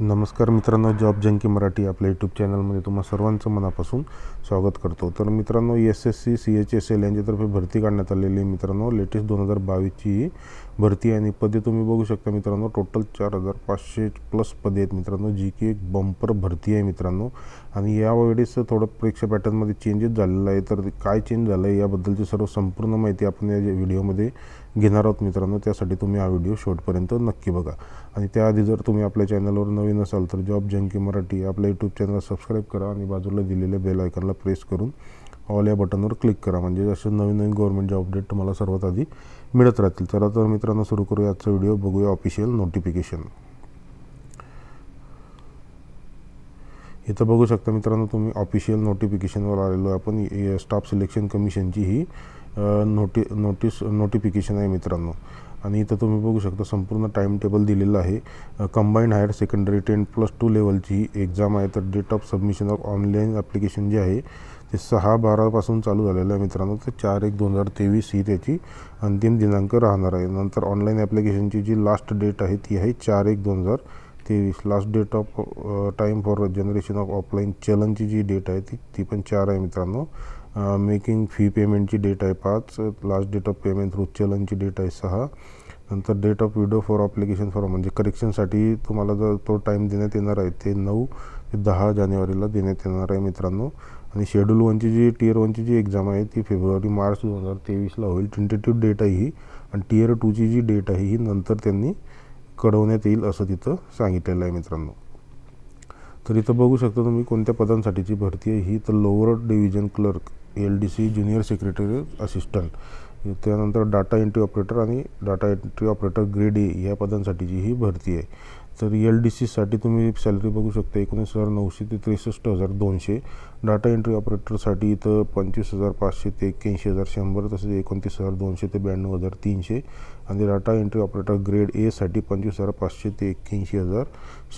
नमस्कार मित्रांनो job junky Marathi आपल्या यूट्यूब चॅनलमध्ये तुम्हा सर्वांचं मनापासून स्वागत करतो तर मित्रांनो S S C C H S L यांच्यातर्फे भरती काढण्यात आलेली आहे मित्रांनो लेटेस्ट दोन हजार बावीसची भरती आणि पदे तुम्ही बघू शकता मित्रांनो टोटल चार हजार पाचशे प्लस पदे आहेत मित्रांनो जी की एक बंपर भरती आहे मित्रांनो आणि यावेळेस थोडं परीक्षा पॅटर्नमध्ये चेंजेस झालेलं आहे तर काय चेंज झालं आहे याबद्दलची सर्व संपूर्ण माहिती आपण या व्हिडिओमध्ये घेणार आहोत मित्रांनो त्यासाठी तुम्ही हा व्हिडिओ शेवटपर्यंत नक्की बघा आणि त्याआधी जर तुम्ही आपल्या चॅनलवर नवीन असाल तर जॉब जंकी मराठी आपल्या यूट्यूब चॅनल सबस्क्राईब करा आणि बाजूला दिलेल्या बेल आयकॉनला प्रेस करून ऑल या बटनवर क्लिक करा म्हणजे असे नवीन नवीन जॉब अपडेट तुम्हाला सर्वात आधी मिळत राहतील चला तर मित्रांनो सुरू करूया आजचा व्हिडिओ बघूया ऑफिशियल नोटिफिकेशन इथं बघू शकता मित्रांनो तुम्ही ऑफिशियल नोटिफिकेशनवर आलेलो आहे आपण स्टाफ सिलेक्शन कमिशनची ही नोटी नोटीस नोटिफिकेशन आहे मित्रांनो आणि इथं तुम्ही बघू शकता संपूर्ण टाईम टेबल दिलेलं आहे combined higher secondary ten plus two लेवलची एक्झाम आहे तर date of submission of online application जे आहे ते सहा बारापासून चालू झालेलं आहे मित्रांनो तर चार एक दोन हजार तेवीस ही त्याची अंतिम दिनांक राहणार आहे नंतर ऑनलाईन ॲप्लिकेशनची जी लास्ट डेट आहे ती आहे चार एक दोन हजार तेवीस last date of time for generation of offline चलनची जी डेट आहे ती ती पण चार आहे मित्रांनो मेकिंग फी पेमेंटची डेट आहे पाच last date of payment through चलनची डेट आहे सहा नंतर date of window for application for म्हणजे करेक्शनसाठी तुम्हाला जर तो टाईम देण्यात येणार आहे ते नऊ ते दहा जानेवारीला देण्यात येणार आहे मित्रांनो आणि शेड्यूल वनची जी टीयर वनची जी एक्झाम आहे ती फेब्रुवारी मार्च दोन हजार तेवीसला होईल टेंटेटिव्ह डेट आहे ही आणि टीयर टूची जी डेट आहे ही नंतर त्यांनी कळवण्यात येईल असं तिथं सांगितलेलं आहे मित्रांनो तर इथं बघू शकता तुम्ही कोणत्या पदांसाठीची भरती आहे ही तर lower division clerk L D C junior secretary assistant त्यानंतर डाटा एंट्री ऑपरेटर आणि data entry operator grade A या पदांसाठीची ही भरती आहे तर एल डी सीसाठी तुम्ही सॅलरी बघू शकता एकोणीस हजार नऊशे ते त्रेसष्ट हजार दोनशे डाटा एंट्री ऑपरेटरसाठी इथं पंचवीस हजार पाचशे ते एक्क्याऐंशी हजार शंभर तसेच एकोणतीस हजार दोनशे ते ब्याण्णव हजार तीनशे आणि डाटा एंट्री ऑपरेटर ग्रेड एसाठी पंचवीस हजार पाचशे ते एक्क्याऐंशी हजार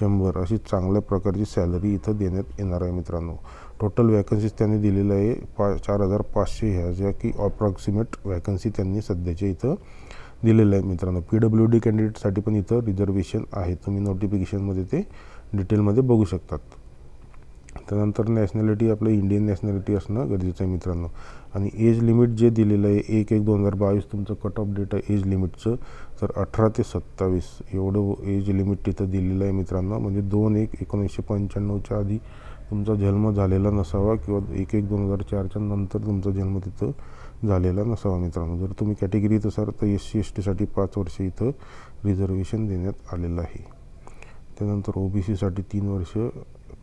शंभर अशी चांगल्या प्रकारची सॅलरी इथं देण्यात येणार आहे मित्रांनो टोटल वॅकन्सीज त्यांनी दिलेलं आहे पा चार हजार पाचशे ह्या ज्या की अप्रॉक्सिमेट वॅकन्सी त्यांनी सध्याच्या इथं दिलेलं आहे मित्रांनो पी डब्ल्यू डी कॅन्डिडेटसाठी पण इथं रिझर्वेशन आहे तुम्ही नोटिफिकेशनमध्ये ते डिटेलमध्ये बघू शकतात त्यानंतर नॅशनॅलिटी आपलं इंडियन नॅशनॅलिटी असणं गरजेचं आहे मित्रांनो आणि एज लिमिट जे दिलेलं आहे एक एक दोन हजार बावीस तुमचं कट ऑफ डेट आहे एज लिमिटचं तर अठरा ते सत्तावीस एवढं एज लिमिट तिथं दिलेलं आहे मित्रांनो म्हणजे दोन एक एकोणीसशे पंच्याण्णवच्या आधी तुमचा जन्म झालेला नसावा किंवा एक एक दोन हजार चारच्या नंतर तुमचा जन्म तिथं झालेला नसावा मित्रांनो जर तुम्ही कॅटेगरीत असाल तर एस सी एस टीसाठी पाच वर्ष इथं रिझर्वेशन देण्यात आलेलं आहे त्यानंतर ओ बी सीसाठी तीन वर्ष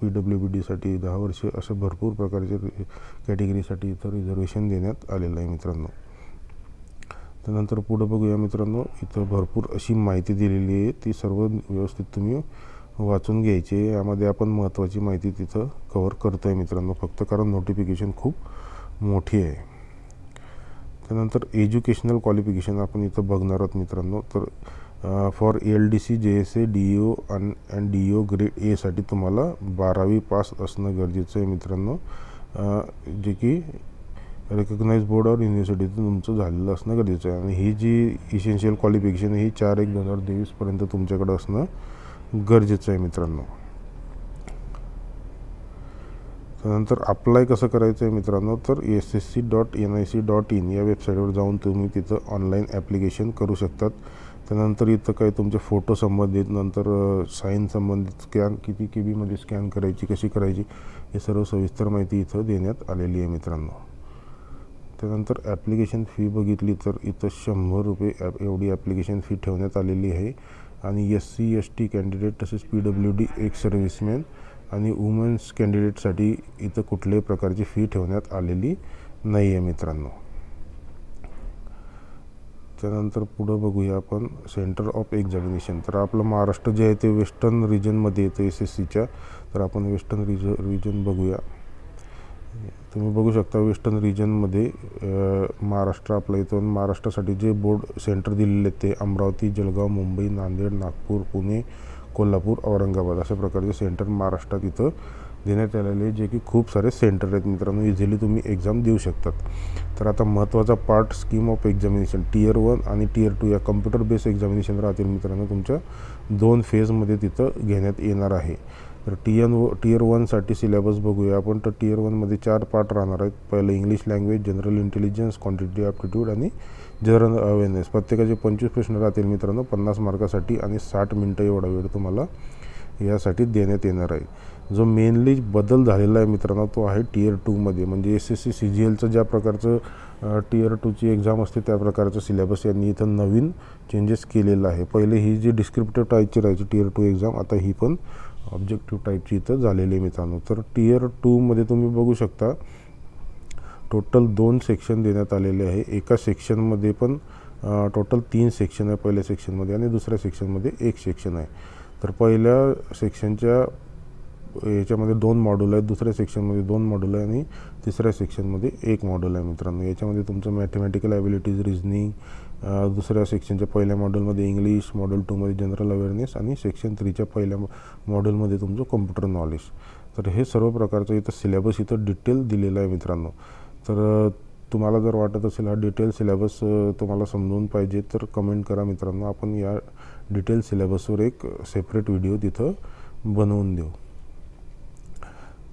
पी डब्ल्यू बी डीसाठी दहा वर्ष असं भरपूर प्रकारच्या कॅटेगरीसाठी इथं रिझर्वेशन देण्यात आलेलं आहे मित्रांनो त्यानंतर पुढं बघूया मित्रांनो इथं भरपूर अशी माहिती दिलेली आहे ती सर्व व्यवस्थित तुम्ही वाचून घ्यायचे यामध्ये आपण महत्त्वाची माहिती तिथं कवर करतो आहे मित्रांनो फक्त कारण नोटिफिकेशन खूप मोठी आहे त्यानंतर एज्युकेशनल क्वालिफिकेशन आपण इथं बघणार आहोत मित्रांनो तर for L D C J S A D O and D O grade एसाठी तुम्हाला बारावी पास असणं गरजेचं आहे मित्रांनो जे की रेकग्नाईज बोर्ड ऑर युनिव्हर्सिटीतून तुमचं झालेलं असणं गरजेचं आहे आणि ही जी इसेन्शियल क्वालिफिकेशन ही चार एक दोन हजार तेवीसपर्यंत तुमच्याकडे असणं गरजेचं आहे मित्रांनो त्यानंतर अप्लाय कसं करायचं आहे मित्रांनो तर S S C dot N I C dot in या वेबसाईटवर जाऊन तुम्ही तिथं ऑनलाईन ॲप्लिकेशन करू शकतात त्यानंतर इथं काही तुमचे फोटो संबंधित नंतर साईन संबंधित स्कॅन किती के बीमध्ये स्कॅन करायची कशी करायची हे सर्व सविस्तर माहिती इथं देण्यात आलेली आहे मित्रांनो त्यानंतर ॲप्लिकेशन फी बघितली तर इथं शंभर रुपये ॲप एवढी ॲप्लिकेशन फी ठेवण्यात आलेली आहे आणि S C S T candidate तसेच P W D ex serviceman आणि वुमेन्स कॅन्डिडेटसाठी इथं कुठल्याही प्रकारची फी ठेवण्यात आलेली नाही आहे मित्रांनो त्यानंतर पुढं बघूया आपण सेंटर ऑफ एक्झामिनेशन तर आपलं महाराष्ट्र जे आहे ते वेस्टर्न रिजनमध्ये येतं एस एस सीच्या तर आपण वेस्टर्न रिज रिजन बघूया तुम्ही बघू शकता वेस्टर्न रिजनमध्ये महाराष्ट्र आपल्या इथून महाराष्ट्रासाठी जे बोर्ड सेंटर दिलेले ते अमरावती जळगाव मुंबई नांदेड नागपूर पुणे कोल्हापूर औरंगाबाद अशा प्रकारचे सेंटर महाराष्ट्रात इथं देण्यात आलेले जे की खूप सारे सेंटर आहेत मित्रांनो इझिली तुम्ही एक्झाम देऊ शकतात तर आता महत्त्वाचा part scheme of examination tier one आणि टीयर टू या कम्प्युटर बेस्ड एक्झामिनेशन राहतील मित्रांनो तुमच्या दोन फेजमध्ये तिथं घेण्यात येणार आहे तर टीयर व टीयर वनसाठी सिलेबस बघूया आपण तर टीयर वनमध्ये चार पार्ट राहणार आहेत पहिलं English language general intelligence quantity aptitude आणि जनरल अवेअरनेस प्रत्येकाचे पंचवीस प्रश्न राहतील मित्रांनो पन्नास मार्कासाठी आणि साठ मिनटं एवढा वेळ तुम्हाला यासाठी देण्यात येणार आहे जो मेनली बदल झालेला आहे मित्रांनो तो आहे टीयर टूमध्ये म्हणजे S S C C G एलचं ज्या प्रकारचं टीयर टूची एक्झाम असते त्या प्रकारचं सिलेबस यांनी इथं नवीन चेंजेस केलेलं आहे पहिले ही जी डिस्क्रिप्टिव्ह टाईपची राहायची टीयर टू एक्झाम आता ही पण ऑब्जेक्टिव्ह टाईपची इथं झालेली आहे मित्रांनो तर टीयर टूमध्ये तुम्ही बघू शकता टोटल दोन सेक्शन देण्यात आलेले आहे एका सेक्शनमध्ये पण टोटल तीन सेक्शन आहे पहिल्या सेक्शनमध्ये आणि दुसऱ्या सेक्शनमध्ये एक सेक्शन आहे तर पहिल्या सेक्शनच्या याच्यामध्ये दोन मॉड्यूल आहेत दुसऱ्या सेक्शनमध्ये दोन मॉड्यूल आहे आणि तिसऱ्या सेक्शनमध्ये एक मॉड्यूल आहे मित्रांनो याच्यामध्ये तुमचं मॅथमॅटिकल ॲबिलिटीज रिजनिंग दुसऱ्या सेक्शनच्या पहिल्या मॉड्यूलमध्ये इंग्लिश मॉड्यूल टूमध्ये जनरल अवेअरनेस आणि सेक्शन थ्रीच्या पहिल्या मॉड्यूलमध्ये तुमचं कम्प्युटर नॉलेज तर हे सर्व प्रकारचं इथं सिलेबस इथं डिटेल दिलेलं आहे मित्रांनो तर तुम्हाला जर वाटत असेल हा डिटेल सिलेबस तुम्हाला समजून पाहिजे तर कमेंट करा मित्रांनो आपण या डिटेल सिलेबसवर एक सेपरेट व्हिडिओ तिथं बनवून देऊ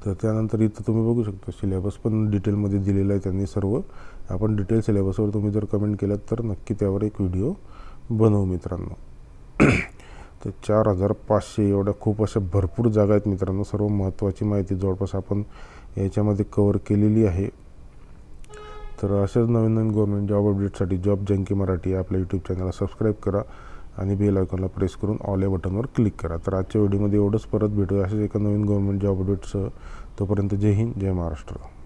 तर त्यानंतर इथं तुम्ही बघू शकता सिलेबस पण डिटेलमध्ये दिलेला आहे त्यांनी सर्व आपण डिटेल सिलेबसवर तुम्ही जर कमेंट केलं तर नक्की त्यावर एक व्हिडिओ बनवू मित्रांनो तर चार हजार पाचशे एवढ्या खूप अशा भरपूर जागा आहेत मित्रांनो सर्व महत्त्वाची माहिती जवळपास आपण याच्यामध्ये कवर केलेली आहे तर अशाच नवीन नवीन गवर्नमेंट जॉब अपडेटसाठी जॉब जंकी मराठी आपल्या यूट्यूब चॅनलला सबस्क्राईब करा आणि बेल आयकॉनला प्रेस करून ऑल या बटनवर क्लिक करा तर आजच्या व्हिडिओमध्ये एवढंच परत भेटूया असेच एका नवीन गव्हर्नमेंट जॉब अपडेट्स तोपर्यंत जय हिंद जय महाराष्ट्र